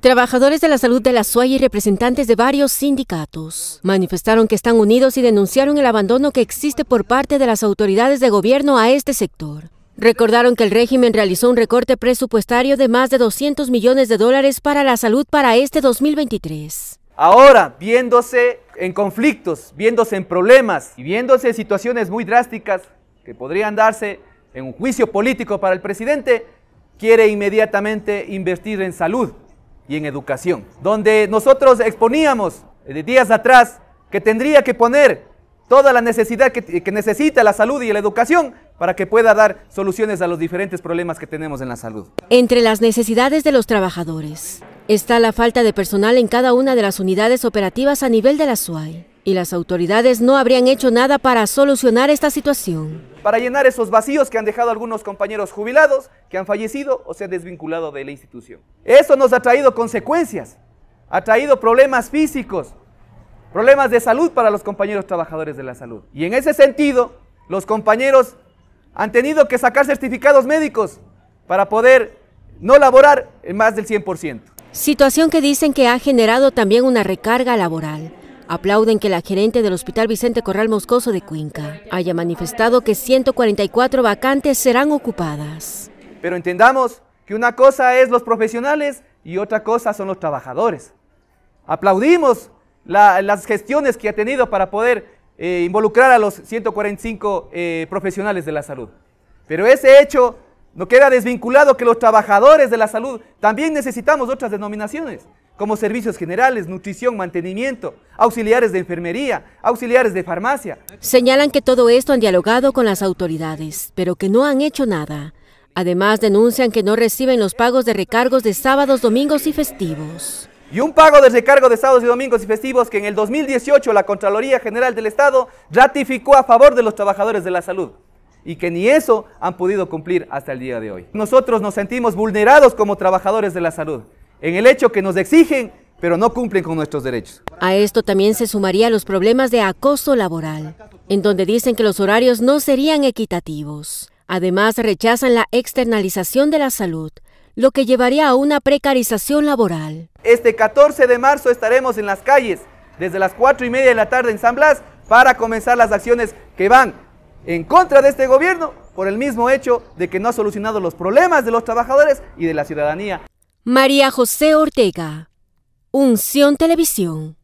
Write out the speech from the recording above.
Trabajadores de la salud de la SUAY y representantes de varios sindicatos manifestaron que están unidos y denunciaron el abandono que existe por parte de las autoridades de gobierno a este sector. Recordaron que el régimen realizó un recorte presupuestario de más de 200 millones de dólares para la salud para este 2023. Ahora, viéndose en conflictos, viéndose en problemas y viéndose en situaciones muy drásticas que podrían darse en un juicio político para el presidente, quiere inmediatamente invertir en salud y en educación. Donde nosotros exponíamos eh, de días atrás que tendría que poner toda la necesidad que, necesita la salud y la educación para que pueda dar soluciones a los diferentes problemas que tenemos en la salud. Entre las necesidades de los trabajadores está la falta de personal en cada una de las unidades operativas a nivel de la SUAI. Y las autoridades no habrían hecho nada para solucionar esta situación. Para llenar esos vacíos que han dejado algunos compañeros jubilados que han fallecido o se han desvinculado de la institución. Eso nos ha traído consecuencias, ha traído problemas físicos, problemas de salud para los compañeros trabajadores de la salud. Y en ese sentido, los compañeros han tenido que sacar certificados médicos para poder no laborar en más del 100%. Situación que dicen que ha generado también una recarga laboral aplauden que la gerente del Hospital Vicente Corral Moscoso de Cuenca haya manifestado que 144 vacantes serán ocupadas. Pero entendamos que una cosa es los profesionales y otra cosa son los trabajadores. Aplaudimos las gestiones que ha tenido para poder eh, involucrar a los 145 eh, profesionales de la salud. Pero ese hecho no queda desvinculado que los trabajadores de la salud también necesitamos otras denominaciones como servicios generales, nutrición, mantenimiento, auxiliares de enfermería, auxiliares de farmacia. Señalan que todo esto han dialogado con las autoridades, pero que no han hecho nada. Además, denuncian que no reciben los pagos de recargos de sábados, domingos y festivos. Y un pago de recargo de sábados y domingos y festivos que en el 2018 la Contraloría General del Estado ratificó a favor de los trabajadores de la salud y que ni eso han podido cumplir hasta el día de hoy. Nosotros nos sentimos vulnerados como trabajadores de la salud en el hecho que nos exigen, pero no cumplen con nuestros derechos. A esto también se sumaría los problemas de acoso laboral, en donde dicen que los horarios no serían equitativos. Además, rechazan la externalización de la salud, lo que llevaría a una precarización laboral. Este 14 de marzo estaremos en las calles desde las 4 y media de la tarde en San Blas para comenzar las acciones que van en contra de este gobierno por el mismo hecho de que no ha solucionado los problemas de los trabajadores y de la ciudadanía. María José Ortega, Unción Televisión.